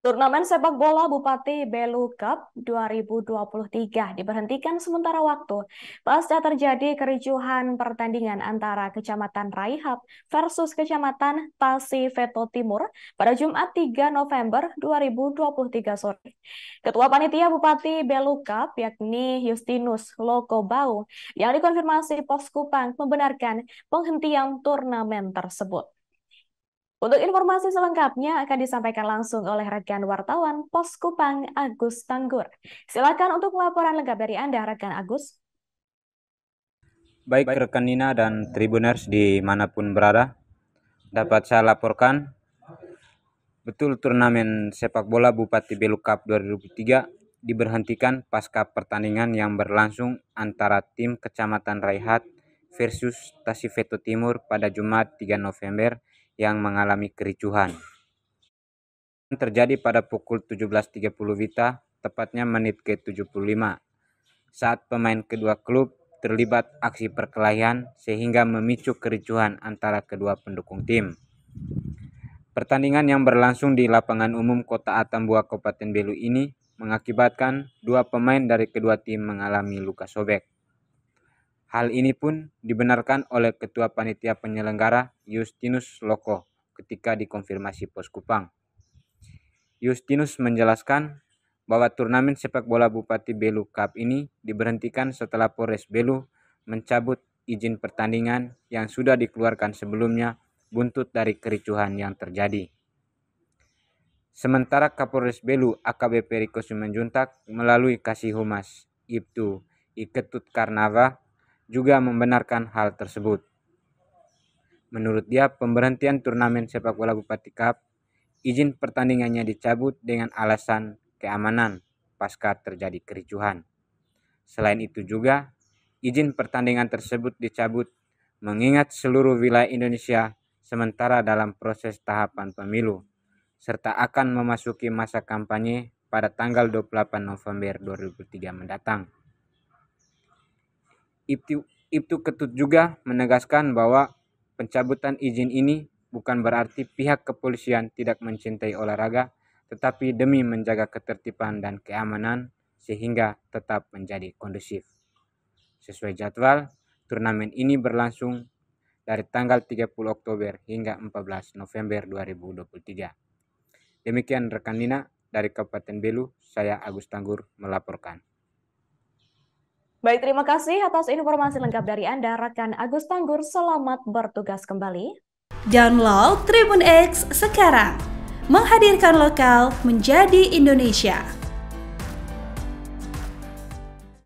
Turnamen sepak bola Bupati Belu Cup 2023 diberhentikan sementara waktu pasca terjadi kericuhan pertandingan antara Kecamatan Raihap versus Kecamatan Tasi Veto Timur pada Jumat 3 November 2023 sore. Ketua Panitia Bupati Belu Cup yakni Justinus Lokobau yang dikonfirmasi Poskupang membenarkan penghentian turnamen tersebut. Untuk informasi selengkapnya akan disampaikan langsung oleh rekan wartawan Pos Kupang Agus Tanggur. Silakan untuk laporan lengkap dari Anda rekan Agus. Baik rekan Nina dan Tribuners dimanapun berada, dapat saya laporkan betul turnamen sepak bola Bupati Belu Cup diberhentikan pasca pertandingan yang berlangsung antara tim Kecamatan Raihat versus Tasifeto Timur pada Jumat 3 November yang mengalami kericuhan. Terjadi pada pukul 17.30 Wita, tepatnya menit ke-75, saat pemain kedua klub terlibat aksi perkelahian sehingga memicu kericuhan antara kedua pendukung tim. Pertandingan yang berlangsung di lapangan umum Kota Atambua Kabupaten Belu ini mengakibatkan dua pemain dari kedua tim mengalami luka sobek. Hal ini pun dibenarkan oleh Ketua Panitia Penyelenggara Justinus Loko ketika dikonfirmasi Pos Kupang. Justinus menjelaskan bahwa turnamen sepak bola Bupati Belu Cup ini diberhentikan setelah Polres Belu mencabut izin pertandingan yang sudah dikeluarkan sebelumnya buntut dari kericuhan yang terjadi. Sementara Kapolres Belu AKBP Riko Simanjuntak melalui Kasih Humas Ibtu Iketut Karnava juga membenarkan hal tersebut. Menurut dia, pemberhentian turnamen sepak bola Bupati Cup, izin pertandingannya dicabut dengan alasan keamanan pasca terjadi kericuhan. Selain itu juga, izin pertandingan tersebut dicabut mengingat seluruh wilayah Indonesia sementara dalam proses tahapan pemilu serta akan memasuki masa kampanye pada tanggal 28 November 2003 mendatang. Ibtu, Ibtu Ketut juga menegaskan bahwa pencabutan izin ini bukan berarti pihak kepolisian tidak mencintai olahraga, tetapi demi menjaga ketertiban dan keamanan sehingga tetap menjadi kondusif. Sesuai jadwal, turnamen ini berlangsung dari tanggal 30 Oktober hingga 14 November 2023. Demikian rekan Nina dari Kabupaten Belu, saya Agus Tanggur melaporkan. Baik, terima kasih atas informasi lengkap dari Anda, rekan Agus Tanggur. Selamat bertugas kembali. Download Tribun X sekarang. Menghadirkan lokal menjadi Indonesia.